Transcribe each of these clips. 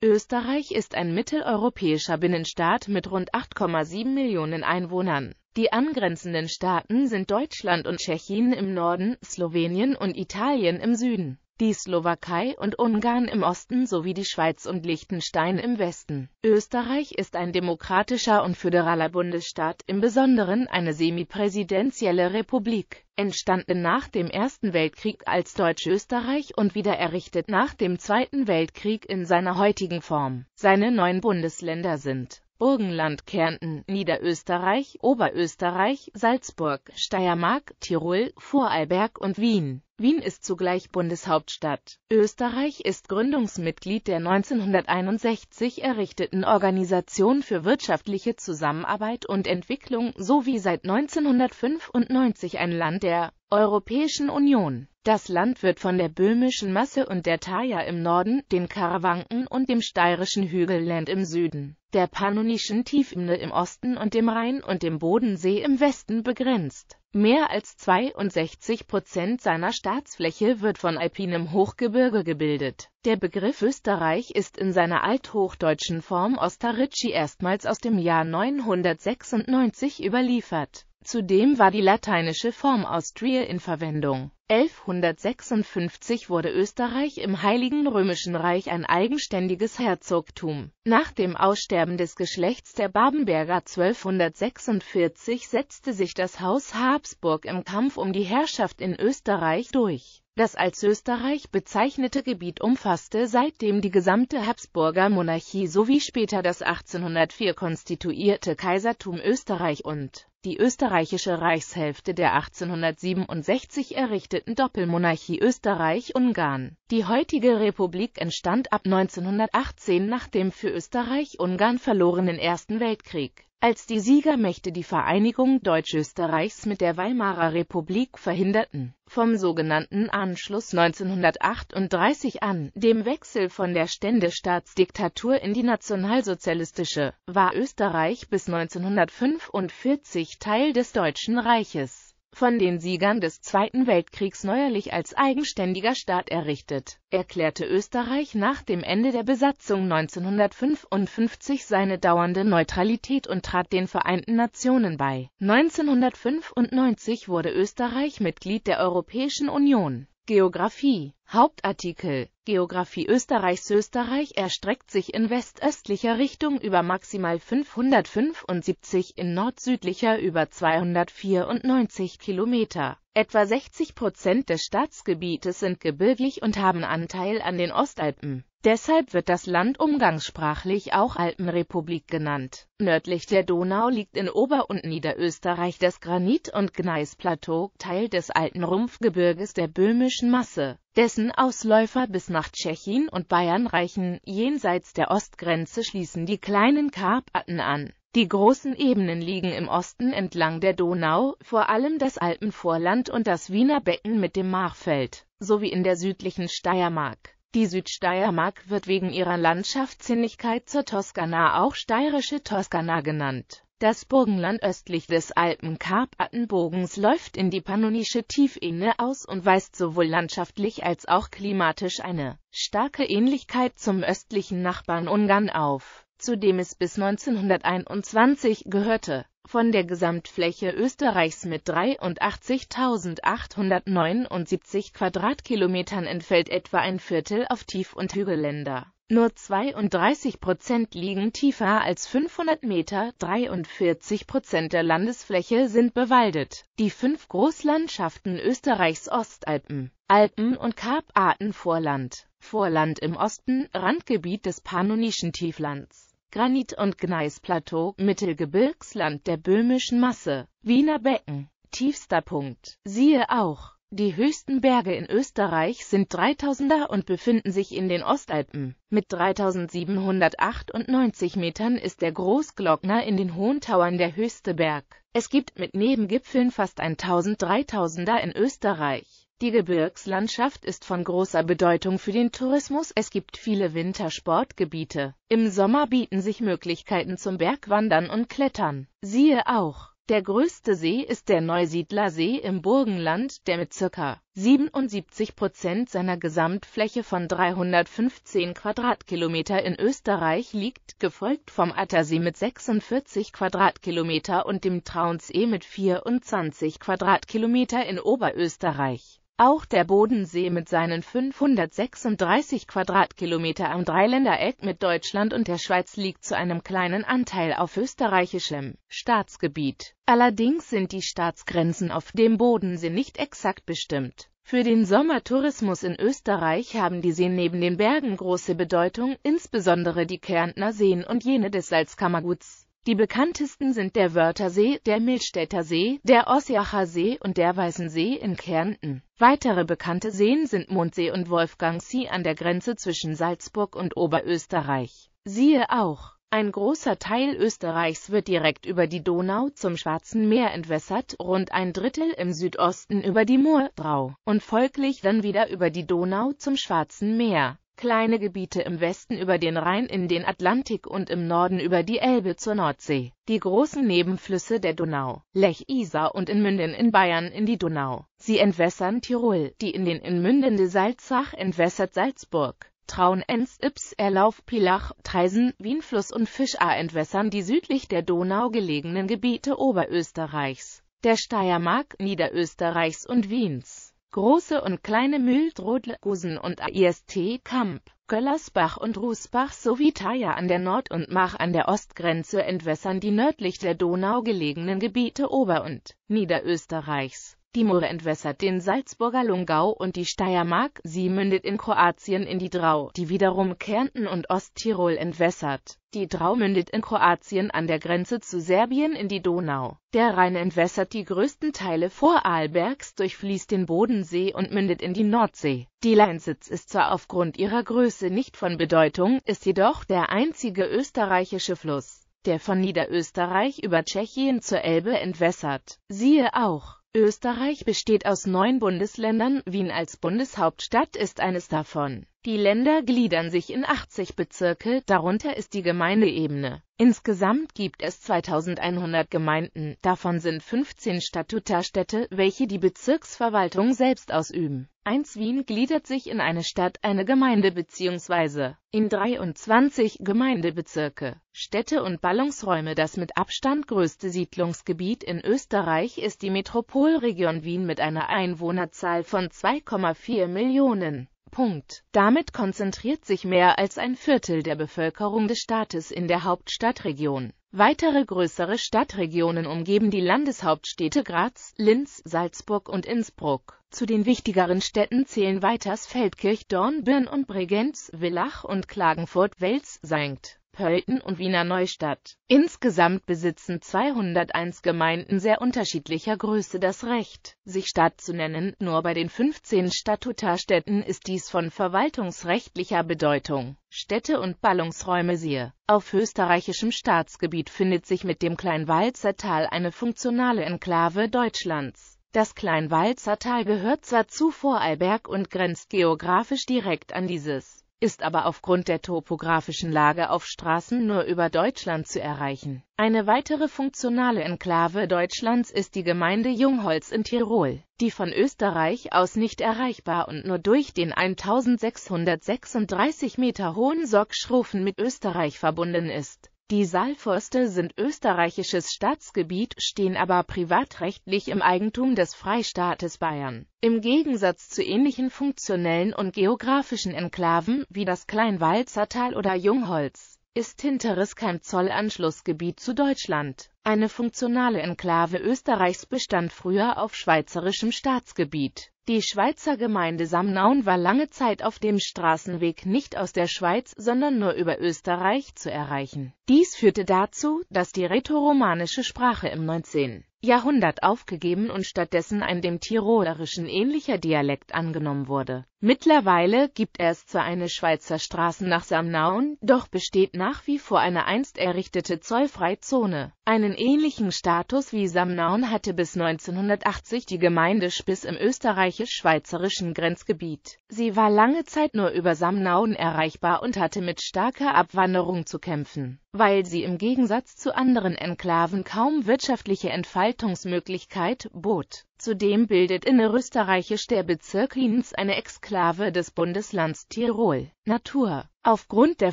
Österreich ist ein mitteleuropäischer Binnenstaat mit rund 8,7 Millionen Einwohnern. Die angrenzenden Staaten sind Deutschland und Tschechien im Norden, Slowenien und Italien im Süden die Slowakei und Ungarn im Osten sowie die Schweiz und Liechtenstein im Westen. Österreich ist ein demokratischer und föderaler Bundesstaat, im Besonderen eine semipräsidentielle Republik, entstanden nach dem Ersten Weltkrieg als Deutsch-Österreich und wieder errichtet nach dem Zweiten Weltkrieg in seiner heutigen Form. Seine neun Bundesländer sind Burgenland, Kärnten, Niederösterreich, Oberösterreich, Salzburg, Steiermark, Tirol, Vorarlberg und Wien. Wien ist zugleich Bundeshauptstadt. Österreich ist Gründungsmitglied der 1961 errichteten Organisation für wirtschaftliche Zusammenarbeit und Entwicklung sowie seit 1995 ein Land der Europäischen Union. Das Land wird von der böhmischen Masse und der Thaya im Norden, den Karawanken und dem steirischen Hügelland im Süden, der pannonischen Tiefebene im Osten und dem Rhein und dem Bodensee im Westen begrenzt. Mehr als 62 Prozent seiner Staatsfläche wird von alpinem Hochgebirge gebildet. Der Begriff Österreich ist in seiner althochdeutschen Form Ostarritschi erstmals aus dem Jahr 996 überliefert Zudem war die lateinische Form Austria in Verwendung. 1156 wurde Österreich im Heiligen Römischen Reich ein eigenständiges Herzogtum. Nach dem Aussterben des Geschlechts der Babenberger 1246 setzte sich das Haus Habsburg im Kampf um die Herrschaft in Österreich durch das als Österreich bezeichnete Gebiet umfasste seitdem die gesamte Habsburger Monarchie sowie später das 1804 konstituierte Kaisertum Österreich und die österreichische Reichshälfte der 1867 errichteten Doppelmonarchie Österreich-Ungarn. Die heutige Republik entstand ab 1918 nach dem für Österreich-Ungarn verlorenen Ersten Weltkrieg als die Siegermächte die Vereinigung Deutsch-Österreichs mit der Weimarer Republik verhinderten, vom sogenannten Anschluss 1938 an, dem Wechsel von der Ständestaatsdiktatur in die nationalsozialistische, war Österreich bis 1945 Teil des Deutschen Reiches von den Siegern des Zweiten Weltkriegs neuerlich als eigenständiger Staat errichtet, erklärte Österreich nach dem Ende der Besatzung 1955 seine dauernde Neutralität und trat den Vereinten Nationen bei. 1995 wurde Österreich Mitglied der Europäischen Union. Geografie Hauptartikel Geografie Österreichs Österreich erstreckt sich in westöstlicher Richtung über maximal 575 in nordsüdlicher über 294 Kilometer. Etwa 60 Prozent des Staatsgebietes sind gebirglich und haben Anteil an den Ostalpen. Deshalb wird das Land umgangssprachlich auch Alpenrepublik genannt. Nördlich der Donau liegt in Ober- und Niederösterreich das Granit- und Gneisplateau, Teil des alten Rumpfgebirges der Böhmischen Masse, dessen Ausläufer bis nach Tschechien und Bayern reichen, jenseits der Ostgrenze schließen die kleinen Karpaten an. Die großen Ebenen liegen im Osten entlang der Donau, vor allem das Alpenvorland und das Wiener Becken mit dem Marfeld, sowie in der südlichen Steiermark. Die Südsteiermark wird wegen ihrer Landschaftssinnigkeit zur Toskana auch steirische Toskana genannt das Burgenland östlich des Alpen-Karpatenbogens läuft in die Pannonische Tiefebene aus und weist sowohl landschaftlich als auch klimatisch eine starke Ähnlichkeit zum östlichen Nachbarn Ungarn auf, zu dem es bis 1921 gehörte. Von der Gesamtfläche Österreichs mit 83.879 Quadratkilometern entfällt etwa ein Viertel auf Tief- und Hügelländer nur 32 Prozent liegen tiefer als 500 Meter, 43 Prozent der Landesfläche sind bewaldet. Die fünf Großlandschaften Österreichs Ostalpen, Alpen- und Karpatenvorland, Vorland im Osten, Randgebiet des Pannonischen Tieflands. Granit- und Gneisplateau, Mittelgebirgsland der böhmischen Masse, Wiener Becken, tiefster Punkt, siehe auch die höchsten Berge in Österreich sind 3000er und befinden sich in den Ostalpen. Mit 3798 Metern ist der Großglockner in den Hohen Tauern der höchste Berg. Es gibt mit Nebengipfeln fast 1000 3000er in Österreich. Die Gebirgslandschaft ist von großer Bedeutung für den Tourismus. Es gibt viele Wintersportgebiete. Im Sommer bieten sich Möglichkeiten zum Bergwandern und Klettern. Siehe auch der größte See ist der Neusiedler See im Burgenland, der mit ca. 77 Prozent seiner Gesamtfläche von 315 Quadratkilometer in Österreich liegt, gefolgt vom Attersee mit 46 Quadratkilometer und dem Traunsee mit 24 Quadratkilometer in Oberösterreich auch der Bodensee mit seinen 536 Quadratkilometer am Dreiländereck mit Deutschland und der Schweiz liegt zu einem kleinen Anteil auf österreichischem Staatsgebiet. Allerdings sind die Staatsgrenzen auf dem Bodensee nicht exakt bestimmt. Für den Sommertourismus in Österreich haben die Seen neben den Bergen große Bedeutung, insbesondere die Kärntner Seen und jene des Salzkammerguts. Die bekanntesten sind der Wörthersee, der Milstädter See, der Ossiacher See und der Weißensee in Kärnten. Weitere bekannte Seen sind Mondsee und Wolfgangsee an der Grenze zwischen Salzburg und Oberösterreich. Siehe auch ein großer Teil Österreichs wird direkt über die Donau zum Schwarzen Meer entwässert, rund ein Drittel im Südosten über die Murdrau und folglich dann wieder über die Donau zum Schwarzen Meer kleine Gebiete im Westen über den Rhein in den Atlantik und im Norden über die Elbe zur Nordsee, die großen Nebenflüsse der Donau, Lech Isar und in Münden in Bayern in die Donau. Sie entwässern Tirol, die in den in mündende Salzach entwässert Salzburg. Traun, Enz, Ips, Erlauf, Pilach, Treisen, Wienfluss und Fischar entwässern die südlich der Donau gelegenen Gebiete Oberösterreichs, der Steiermark, Niederösterreichs und Wiens. Große und kleine Mühldrodle, Gusen und AIST Kamp, Göllersbach und Rußbach sowie Thaya an der Nord- und Mach an der Ostgrenze entwässern die nördlich der Donau gelegenen Gebiete Ober- und Niederösterreichs. Die Mure entwässert den Salzburger Lungau und die Steiermark, sie mündet in Kroatien in die Drau, die wiederum Kärnten und Osttirol entwässert. Die Drau mündet in Kroatien an der Grenze zu Serbien in die Donau. Der Rhein entwässert die größten Teile Vorarlbergs, durchfließt den Bodensee und mündet in die Nordsee. Die Leinsitz ist zwar aufgrund ihrer Größe nicht von Bedeutung, ist jedoch der einzige österreichische Fluss, der von Niederösterreich über Tschechien zur Elbe entwässert. Siehe auch Österreich besteht aus neun Bundesländern, Wien als Bundeshauptstadt ist eines davon. Die Länder gliedern sich in 80 Bezirke, darunter ist die Gemeindeebene. Insgesamt gibt es 2100 Gemeinden, davon sind 15 Statutarstädte, welche die Bezirksverwaltung selbst ausüben. 1 Wien gliedert sich in eine Stadt, eine Gemeinde bzw. in 23 Gemeindebezirke. Städte und Ballungsräume Das mit Abstand größte Siedlungsgebiet in Österreich ist die Metropolregion Wien mit einer Einwohnerzahl von 2,4 Millionen. Punkt. Damit konzentriert sich mehr als ein Viertel der Bevölkerung des Staates in der Hauptstadtregion. Weitere größere Stadtregionen umgeben die Landeshauptstädte Graz, Linz, Salzburg und Innsbruck. Zu den wichtigeren Städten zählen Weiters Feldkirch, Dornbirn und Bregenz, Villach und Klagenfurt, Wels, St. Pölten und Wiener Neustadt. Insgesamt besitzen 201 Gemeinden sehr unterschiedlicher Größe das Recht, sich Stadt zu nennen, nur bei den 15 Statutarstädten ist dies von verwaltungsrechtlicher Bedeutung. Städte und Ballungsräume siehe. Auf österreichischem Staatsgebiet findet sich mit dem Kleinwalzer Tal eine funktionale Enklave Deutschlands. Das Kleinwalzer Tal gehört zwar zu Vorarlberg und grenzt geografisch direkt an dieses ist aber aufgrund der topografischen Lage auf Straßen nur über Deutschland zu erreichen. Eine weitere funktionale Enklave Deutschlands ist die Gemeinde Jungholz in Tirol, die von Österreich aus nicht erreichbar und nur durch den 1636 Meter hohen Sockschrofen mit Österreich verbunden ist die Saalförste sind österreichisches Staatsgebiet, stehen aber privatrechtlich im Eigentum des Freistaates Bayern. Im Gegensatz zu ähnlichen funktionellen und geografischen Enklaven, wie das Kleinwalzertal oder Jungholz, ist Hinteres kein Zollanschlussgebiet zu Deutschland eine funktionale Enklave Österreichs bestand früher auf schweizerischem Staatsgebiet. Die Schweizer Gemeinde Samnaun war lange Zeit auf dem Straßenweg nicht aus der Schweiz, sondern nur über Österreich zu erreichen. Dies führte dazu, dass die rätoromanische Sprache im 19. Jahrhundert aufgegeben und stattdessen ein dem Tirolerischen ähnlicher Dialekt angenommen wurde. Mittlerweile gibt es zwar eine Schweizer Straße nach Samnaun, doch besteht nach wie vor eine einst errichtete Zollfreizone. Einen ähnlichen Status wie Samnaun hatte bis 1980 die Gemeinde Spiss im österreichisch-schweizerischen Grenzgebiet. Sie war lange Zeit nur über Samnaun erreichbar und hatte mit starker Abwanderung zu kämpfen, weil sie im Gegensatz zu anderen Enklaven kaum wirtschaftliche Entfaltungsmöglichkeit bot. Zudem bildet innerösterreichisch der Bezirk Linz eine Exklave des Bundeslands Tirol. Natur Aufgrund der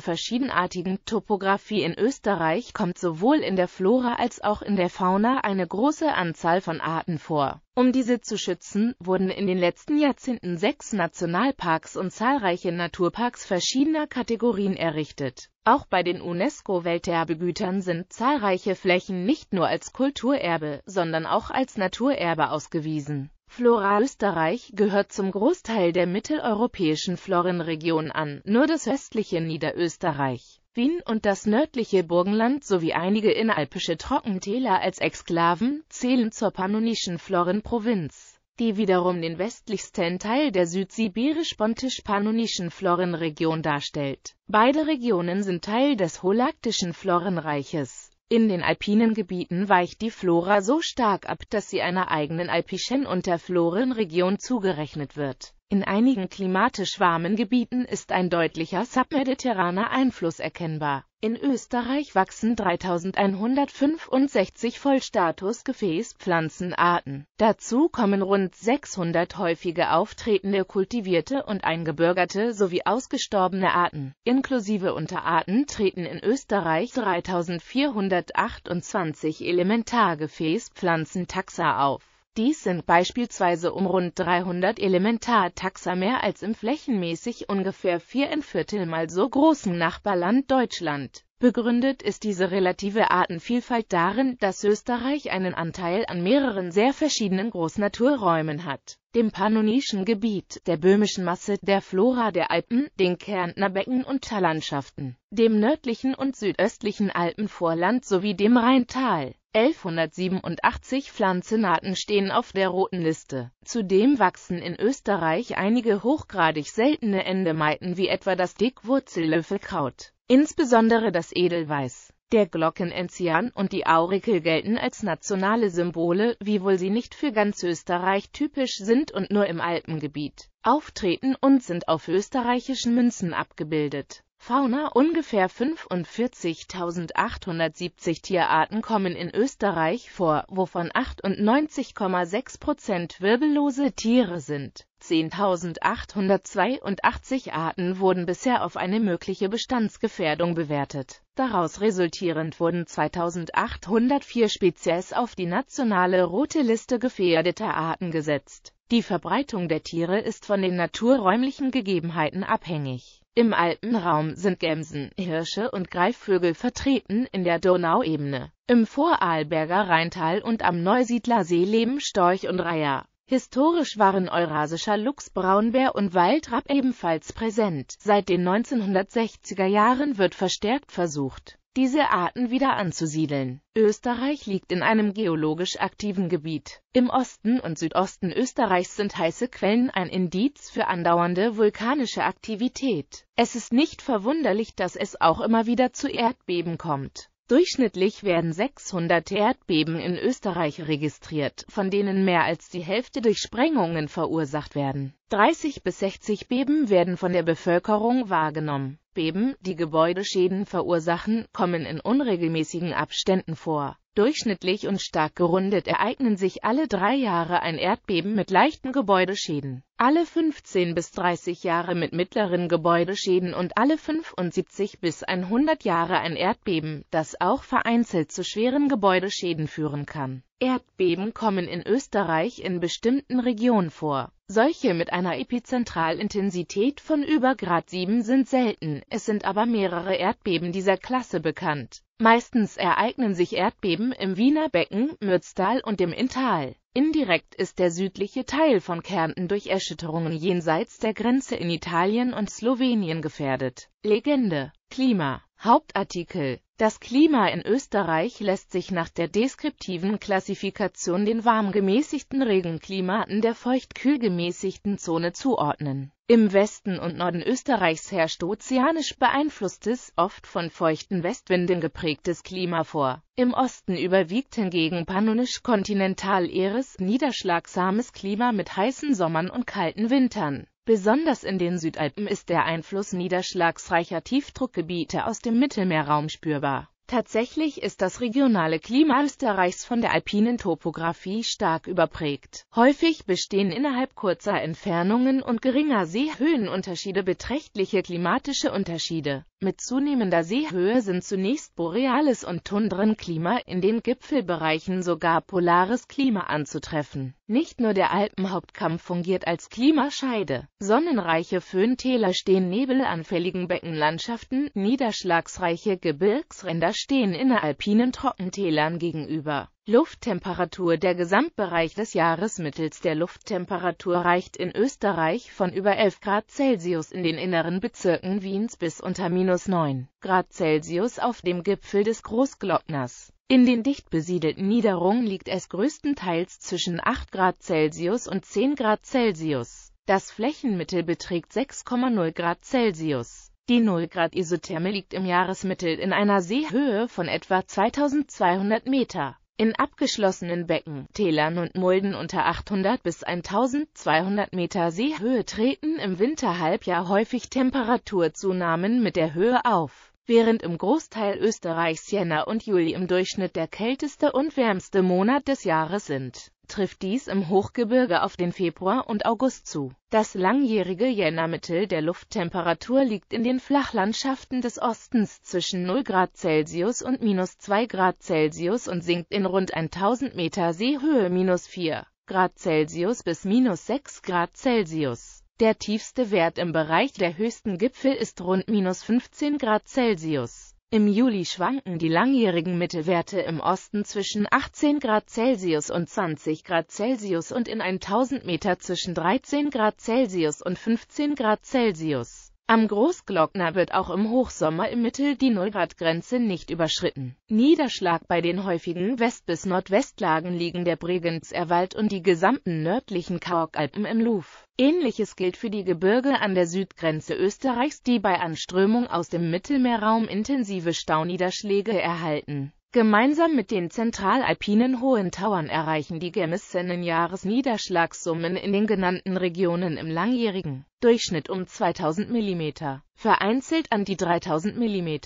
verschiedenartigen Topographie in Österreich kommt sowohl in der Flora als auch in der Fauna eine große Anzahl von Arten vor. Um diese zu schützen, wurden in den letzten Jahrzehnten sechs Nationalparks und zahlreiche Naturparks verschiedener Kategorien errichtet. Auch bei den UNESCO-Welterbegütern sind zahlreiche Flächen nicht nur als Kulturerbe, sondern auch als Naturerbe ausgewiesen Flora Österreich gehört zum Großteil der mitteleuropäischen Florenregion an, nur das östliche Niederösterreich, Wien und das nördliche Burgenland sowie einige inneralpische Trockentäler als Exklaven zählen zur pannonischen Florenprovinz, die wiederum den westlichsten Teil der südsibirisch-pontisch-pannonischen Florenregion darstellt. Beide Regionen sind Teil des Holaktischen Florenreiches. In den alpinen Gebieten weicht die Flora so stark ab, dass sie einer eigenen alpischen Unterflorenregion zugerechnet wird. In einigen klimatisch warmen Gebieten ist ein deutlicher submediterraner Einfluss erkennbar. In Österreich wachsen 3165 vollstatus gefäß Pflanzenarten. Dazu kommen rund 600 häufige auftretende kultivierte und eingebürgerte sowie ausgestorbene Arten. Inklusive Unterarten treten in Österreich 3428 Elementargefäßpflanzentaxa auf dies sind beispielsweise um rund 300 Elementartaxa mehr als im flächenmäßig ungefähr vier Viertel mal so großen Nachbarland Deutschland. Begründet ist diese relative Artenvielfalt darin, dass Österreich einen Anteil an mehreren sehr verschiedenen Großnaturräumen hat. Dem pannonischen Gebiet, der böhmischen Masse, der Flora der Alpen, den Kärntner Becken und Tallandschaften, dem nördlichen und südöstlichen Alpenvorland sowie dem Rheintal. 1187 Pflanzenarten stehen auf der roten Liste. Zudem wachsen in Österreich einige hochgradig seltene Endemeiten wie etwa das Dickwurzellöffelkraut, insbesondere das Edelweiß. Der Glockenenzian und die Aurikel gelten als nationale Symbole, wiewohl sie nicht für ganz Österreich typisch sind und nur im Alpengebiet auftreten und sind auf österreichischen Münzen abgebildet Fauna Ungefähr 45.870 Tierarten kommen in Österreich vor, wovon 98,6 Prozent wirbellose Tiere sind. 10.882 Arten wurden bisher auf eine mögliche Bestandsgefährdung bewertet. Daraus resultierend wurden 2.804 Spezies auf die nationale Rote Liste gefährdeter Arten gesetzt. Die Verbreitung der Tiere ist von den naturräumlichen Gegebenheiten abhängig im Alpenraum sind Gämsen, Hirsche und Greifvögel vertreten in der Donauebene. Im Vorarlberger Rheintal und am Neusiedler See leben Storch und Reiher. Historisch waren eurasischer Luchs, Braunbär und Waldrapp ebenfalls präsent. Seit den 1960er Jahren wird verstärkt versucht, diese Arten wieder anzusiedeln. Österreich liegt in einem geologisch aktiven Gebiet. Im Osten und Südosten Österreichs sind heiße Quellen ein Indiz für andauernde vulkanische Aktivität. Es ist nicht verwunderlich, dass es auch immer wieder zu Erdbeben kommt. Durchschnittlich werden 600 Erdbeben in Österreich registriert, von denen mehr als die Hälfte durch Sprengungen verursacht werden. 30 bis 60 Beben werden von der Bevölkerung wahrgenommen. Erdbeben, die Gebäudeschäden verursachen, kommen in unregelmäßigen Abständen vor. Durchschnittlich und stark gerundet ereignen sich alle drei Jahre ein Erdbeben mit leichten Gebäudeschäden, alle 15 bis 30 Jahre mit mittleren Gebäudeschäden und alle 75 bis 100 Jahre ein Erdbeben, das auch vereinzelt zu schweren Gebäudeschäden führen kann. Erdbeben kommen in Österreich in bestimmten Regionen vor solche mit einer Epizentralintensität von über Grad 7 sind selten, es sind aber mehrere Erdbeben dieser Klasse bekannt. Meistens ereignen sich Erdbeben im Wiener Becken, Mürztal und im Inntal. Indirekt ist der südliche Teil von Kärnten durch Erschütterungen jenseits der Grenze in Italien und Slowenien gefährdet. Legende Klima Hauptartikel Das Klima in Österreich lässt sich nach der deskriptiven Klassifikation den warm gemäßigten Regenklimaten der feucht-kühl gemäßigten Zone zuordnen. Im Westen und Norden Österreichs herrscht ozeanisch beeinflusstes, oft von feuchten Westwinden geprägtes Klima vor. Im Osten überwiegt hingegen pannonisch-kontinental-eres, niederschlagsames Klima mit heißen Sommern und kalten Wintern Besonders in den Südalpen ist der Einfluss niederschlagsreicher Tiefdruckgebiete aus dem Mittelmeerraum spürbar. Tatsächlich ist das regionale Klima Österreichs von der alpinen Topographie stark überprägt. Häufig bestehen innerhalb kurzer Entfernungen und geringer Seehöhenunterschiede beträchtliche klimatische Unterschiede. Mit zunehmender Seehöhe sind zunächst boreales und Tundrenklima, in den Gipfelbereichen sogar polares Klima anzutreffen. Nicht nur der Alpenhauptkamm fungiert als Klimascheide. Sonnenreiche Föhntäler stehen nebelanfälligen Beckenlandschaften, niederschlagsreiche Gebirgsränder stehen inneralpinen Trockentälern gegenüber. Lufttemperatur Der Gesamtbereich des Jahres mittels der Lufttemperatur reicht in Österreich von über 11 Grad Celsius in den inneren Bezirken Wiens bis unter minus 9 Grad Celsius auf dem Gipfel des Großglockners. In den dicht besiedelten Niederungen liegt es größtenteils zwischen 8 Grad Celsius und 10 Grad Celsius. Das Flächenmittel beträgt 6,0 Grad Celsius. Die 0 Grad Isotherme liegt im Jahresmittel in einer Seehöhe von etwa 2200 Meter. In abgeschlossenen Becken, Tälern und Mulden unter 800 bis 1200 Meter Seehöhe treten im Winterhalbjahr häufig Temperaturzunahmen mit der Höhe auf während im Großteil Österreichs Jänner und Juli im Durchschnitt der kälteste und wärmste Monat des Jahres sind, trifft dies im Hochgebirge auf den Februar und August zu. Das langjährige Jännermittel der Lufttemperatur liegt in den Flachlandschaften des Ostens zwischen 0 Grad Celsius und minus 2 Grad Celsius und sinkt in rund 1000 Meter Seehöhe minus 4 Grad Celsius bis minus 6 Grad Celsius. Der tiefste Wert im Bereich der höchsten Gipfel ist rund minus 15 Grad Celsius. Im Juli schwanken die langjährigen Mittelwerte im Osten zwischen 18 Grad Celsius und 20 Grad Celsius und in 1000 Meter zwischen 13 Grad Celsius und 15 Grad Celsius. Am Großglockner wird auch im Hochsommer im Mittel die 0-Grad-Grenze nicht überschritten. Niederschlag bei den häufigen West- bis Nordwestlagen liegen der Bregenzerwald und die gesamten nördlichen Kaukalpen im Luf. Ähnliches gilt für die Gebirge an der Südgrenze Österreichs, die bei Anströmung aus dem Mittelmeerraum intensive Stauniederschläge erhalten Gemeinsam mit den zentralalpinen hohen Tauern erreichen die Gämmiszenen Jahresniederschlagssummen in den genannten Regionen im langjährigen Durchschnitt um 2000 mm, vereinzelt an die 3000 mm.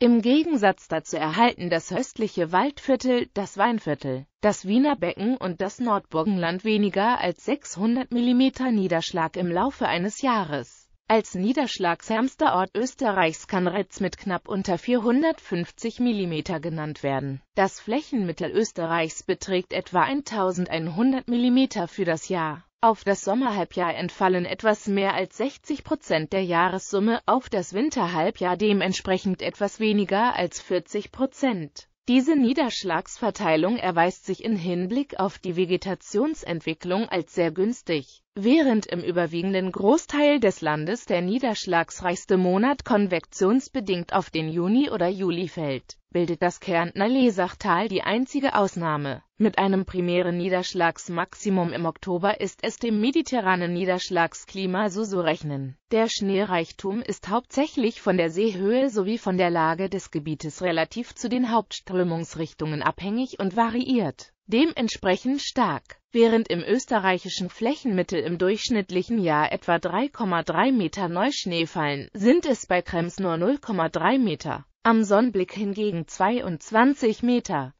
Im Gegensatz dazu erhalten das östliche Waldviertel, das Weinviertel, das Wiener Becken und das Nordburgenland weniger als 600 mm Niederschlag im Laufe eines Jahres. Als niederschlagsärmster Ort Österreichs kann Retz mit knapp unter 450 mm genannt werden. Das Flächenmittel Österreichs beträgt etwa 1100 mm für das Jahr. Auf das Sommerhalbjahr entfallen etwas mehr als 60 Prozent der Jahressumme, auf das Winterhalbjahr dementsprechend etwas weniger als 40 Prozent. Diese Niederschlagsverteilung erweist sich in Hinblick auf die Vegetationsentwicklung als sehr günstig. Während im überwiegenden Großteil des Landes der niederschlagsreichste Monat konvektionsbedingt auf den Juni oder Juli fällt bildet das Kärntner Lesachtal die einzige Ausnahme. Mit einem primären Niederschlagsmaximum im Oktober ist es dem mediterranen Niederschlagsklima so zu rechnen. Der Schneereichtum ist hauptsächlich von der Seehöhe sowie von der Lage des Gebietes relativ zu den Hauptströmungsrichtungen abhängig und variiert dementsprechend stark. Während im österreichischen Flächenmittel im durchschnittlichen Jahr etwa 3,3 Meter Neuschnee fallen, sind es bei Krems nur 0,3 Meter am Sonnenblick hingegen 22 Meter.